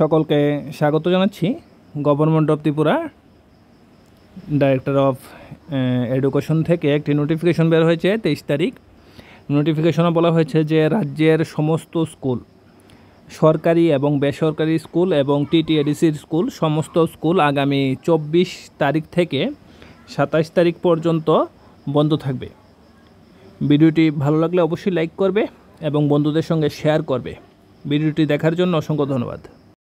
সকলকে স্বাগত জানাচ্ছি government of Tripura director of education থেকে একটি নোটিফিকেশন বের হয়েছে তেইশ তারিখ নোটিফিকেশনে বলা হয়েছে যে রাজ্যের সমস্ত স্কুল সরকারি এবং বেসরকারি স্কুল এবং টিটিএডিসির স্কুল সমস্ত স্কুল আগামী চব্বিশ তারিখ থেকে সাতাশ তারিখ পর্যন্ত বন্ধ থাকবে ভিডিওটি ভালো লাগলে অবশ্যই লাইক করবে এবং বন্ধুদের সঙ্গে শেয়ার করবে ভিডিওটি দেখার জন্য অসংখ্য ধন্যবাদ